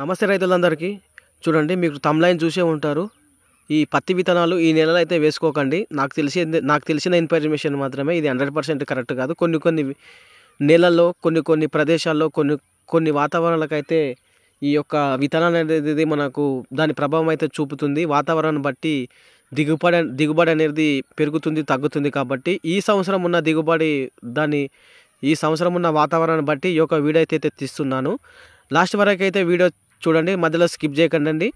నమస్తే రైతులందరికీ చూడండి మీకు తమ్లైన్ చూసే ఉంటారు ఈ పత్తి విత్తనాలు ఈ నెలలో అయితే వేసుకోకండి నాకు తెలిసి నాకు తెలిసిన ఇన్ఫర్మేషన్ మాత్రమే ఇది హండ్రెడ్ పర్సెంట్ కరెక్ట్ కాదు కొన్ని కొన్ని నెలల్లో కొన్ని కొన్ని ప్రదేశాల్లో కొన్ని కొన్ని వాతావరణాలకైతే ఈ యొక్క విత్తనాలు అనేది మనకు దాని ప్రభావం అయితే చూపుతుంది వాతావరణాన్ని బట్టి దిగుబడి దిగుబడి అనేది పెరుగుతుంది తగ్గుతుంది కాబట్టి ఈ సంవత్సరం ఉన్న దిగుబడి దాని ఈ సంవత్సరం ఉన్న వాతావరణాన్ని బట్టి ఈ యొక్క వీడియో అయితే తీస్తున్నాను లాస్ట్ వరకు అయితే వీడియో చూడండి మధ్యలో స్కిప్ చేయకండి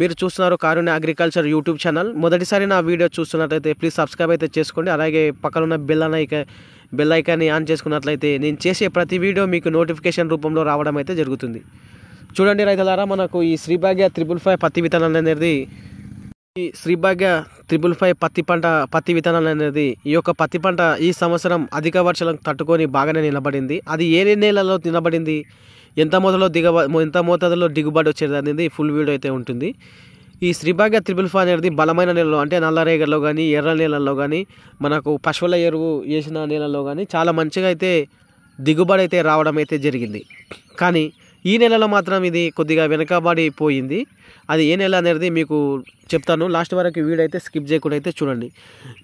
మీరు చూస్తున్నారు కారుణ్య అగ్రికల్చర్ యూట్యూబ్ ఛానల్ మొదటిసారి నా వీడియో చూస్తున్నట్లయితే ప్లీజ్ సబ్స్క్రైబ్ అయితే చేసుకోండి అలాగే పక్కనున్న బెల్ ఐక బెల్ ఐకాన్ని ఆన్ చేసుకున్నట్లయితే నేను చేసే ప్రతి వీడియో మీకు నోటిఫికేషన్ రూపంలో రావడం అయితే జరుగుతుంది చూడండి రైతులారా మనకు ఈ శ్రీభాగ్య త్రిపుల్ ఫైవ్ పత్తి విత్తనాలు అనేది ఈ శ్రీభాగ్య త్రిపుల్ ఫైవ్ పత్తి పంట పత్తి విత్తనాలు అనేది ఈ యొక్క పత్తి పంట ఈ సంవత్సరం అధిక వర్షాలను తట్టుకొని బాగానే నిలబడింది అది ఏ నెలలో నిలబడింది ఎంత మోతాదులో దిగబ ఎంత మోతాదులో దిగుబడి వచ్చేది అనేది ఫుల్ వీడియో అయితే ఉంటుంది ఈ శ్రీభాగ్య త్రిపుల్ ఫైవ్ అనేది బలమైన నేలలో అంటే నల్లరేగల్లో కానీ ఎర్ర నేలల్లో కానీ మనకు పశువుల ఎరువు వేసిన నీళ్ళల్లో కానీ చాలా మంచిగా అయితే దిగుబడి అయితే రావడం అయితే జరిగింది కానీ ఈ నెలలో మాత్రం ఇది కొద్దిగా వెనకబడి పోయింది అది ఏ నెల అనేది మీకు చెప్తాను లాస్ట్ వరకు వీడైతే స్కిప్ చేయకుండా అయితే చూడండి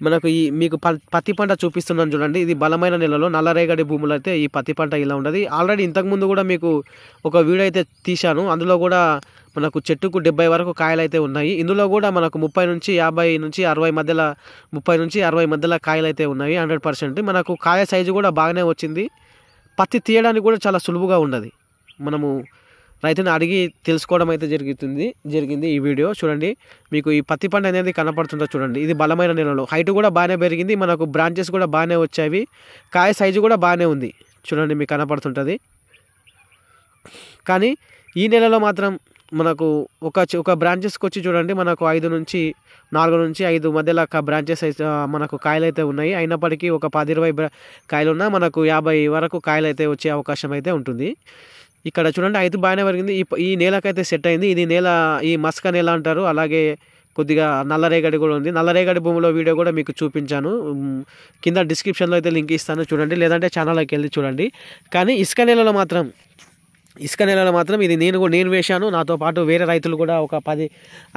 మనకు ఈ మీకు పత్తి పంట చూపిస్తున్నాను చూడండి ఇది బలమైన నెలలో నల్లరేగడి భూములు అయితే ఈ పత్తి పంట ఇలా ఉండదు ఆల్రెడీ ఇంతకుముందు కూడా మీకు ఒక వీడైతే అయితే తీశాను అందులో కూడా మనకు చెట్టుకు డెబ్బై వరకు కాయలు అయితే ఉన్నాయి ఇందులో కూడా మనకు ముప్పై నుంచి యాభై నుంచి అరవై మధ్యలో ముప్పై నుంచి అరవై మధ్యలో కాయలు అయితే ఉన్నాయి హండ్రెడ్ పర్సెంట్ మనకు కాయ సైజు కూడా బాగానే వచ్చింది పత్తి తీయడానికి కూడా చాలా సులువుగా ఉండదు మనము రైతుని అడిగి తెలుసుకోవడం అయితే జరుగుతుంది జరిగింది ఈ వీడియో చూడండి మీకు ఈ పత్తి పంట అనేది కనపడుతుందో చూడండి ఇది బలమైన నెలలో హైట్ కూడా బాగానే పెరిగింది మనకు బ్రాంచెస్ కూడా బాగానే వచ్చాయి కాయ సైజు కూడా బాగానే ఉంది చూడండి మీకు కనపడుతుంటుంది కానీ ఈ నెలలో మాత్రం మనకు ఒక ఒక బ్రాంచెస్కి వచ్చి చూడండి మనకు ఐదు నుంచి నాలుగు నుంచి ఐదు మధ్యలో బ్రాంచెస్ అయితే మనకు కాయలు అయితే ఉన్నాయి అయినప్పటికీ ఒక పది ఇరవై కాయలు ఉన్నా మనకు యాభై వరకు కాయలు అయితే వచ్చే అవకాశం అయితే ఉంటుంది ఇక్కడ చూడండి అయితే బాగానే పెరిగింది ఈ నేలకైతే సెట్ అయింది ఇది నేల ఈ మస్క నేల అంటారు అలాగే కొద్దిగా నల్లరేగడి కూడా ఉంది నల్లరేగడి భూమిలో వీడియో కూడా మీకు చూపించాను కింద డిస్క్రిప్షన్లో అయితే లింక్ ఇస్తాను చూడండి లేదంటే ఛానల్కి వెళ్ళి చూడండి కానీ ఇసుక నేలలో మాత్రం ఇసుక నేలలో మాత్రం ఇది నేను కూడా నేను వేశాను నాతో పాటు వేరే రైతులు కూడా ఒక పది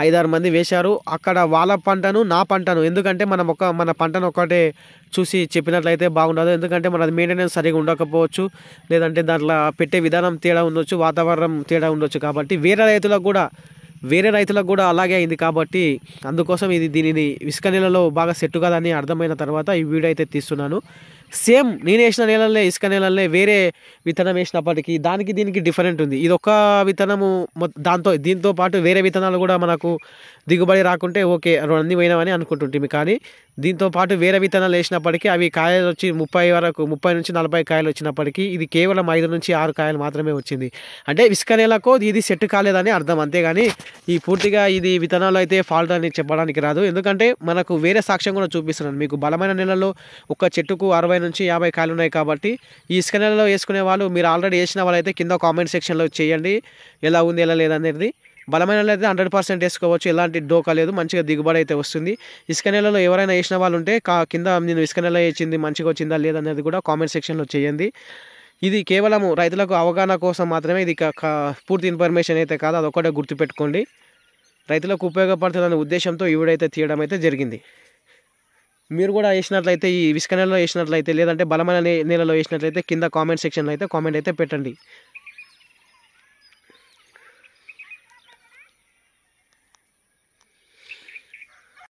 ఐదారు మంది వేశారు అక్కడ వాళ్ళ పంటను నా పంటను ఎందుకంటే మనం ఒక మన పంటను ఒకటే చూసి చెప్పినట్లయితే బాగుండదు ఎందుకంటే మనది మెయింటెనెన్స్ సరిగా ఉండకపోవచ్చు లేదంటే దాంట్లో పెట్టే విధానం తేడా ఉండొచ్చు వాతావరణం తేడా ఉండొచ్చు కాబట్టి వేరే రైతులకు కూడా వేరే రైతులకు కూడా అలాగే అయింది కాబట్టి అందుకోసం ఇది దీనిని ఇసుక నేలలో బాగా సెట్టు కాదని అర్థమైన తర్వాత ఈ వీడియో అయితే తీస్తున్నాను సేమ్ నేను వేసిన నేలల్లే ఇసుక నేలల్లే వేరే విత్తనం వేసినప్పటికీ దానికి దీనికి డిఫరెంట్ ఉంది ఇది ఒక విత్తనము దాంతో దీంతో పాటు వేరే విత్తనాలు కూడా మనకు దిగుబడి రాకుంటే ఓకే అన్నీ పోయినామని అనుకుంటుంటుంది కానీ దీంతో పాటు వేరే విత్తనాలు వేసినప్పటికీ అవి కాయలు వచ్చి ముప్పై వరకు ముప్పై నుంచి నలభై కాయలు వచ్చినప్పటికీ ఇది కేవలం ఐదు నుంచి ఆరు కాయలు మాత్రమే వచ్చింది అంటే ఇసుక నేలకు ఇది సెట్ కాలేదని అర్థం అంతేగాని ఈ పూర్తిగా ఇది విత్తనాలు అయితే ఫాల్ట్ అని చెప్పడానికి రాదు ఎందుకంటే మనకు వేరే సాక్ష్యం కూడా చూపిస్తున్నాను మీకు బలమైన నెలలో ఒక చెట్టుకు అరవై నుంచి యాభై ఖాళీ ఉన్నాయి కాబట్టి ఈ స్కెనర్లో వేసుకునే వాళ్ళు మీరు ఆల్రెడీ వేసిన వాళ్ళైతే కింద కామెంట్ సెక్షన్లో చేయండి ఎలా ఉంది ఎలా లేదనేది బలమైన అయితే హండ్రెడ్ పర్సెంట్ వేసుకోవచ్చు ఎలాంటి డోకా లేదు మంచిగా దిగుబడి అయితే వస్తుంది ఇసుక నెలలో ఎవరైనా వేసిన వాళ్ళు ఉంటే కింద నేను ఇసుక నెల వేసింది మంచిగా వచ్చిందా లేదనేది కూడా కామెంట్ సెక్షన్లో చేయండి ఇది కేవలం రైతులకు అవగాహన కోసం మాత్రమే ఇది పూర్తి ఇన్ఫర్మేషన్ అయితే కాదు అదొక్కటే గుర్తుపెట్టుకోండి రైతులకు ఉపయోగపడుతుందనే ఉద్దేశంతో ఈ తీయడం అయితే జరిగింది మీరు కూడా వేసినట్లయితే ఈ ఇసుక నేలలో వేసినట్లయితే లేదంటే బలమైన నేలలో వేసినట్లయితే కింద కామెంట్ సెక్షన్లో అయితే కామెంట్ అయితే పెట్టండి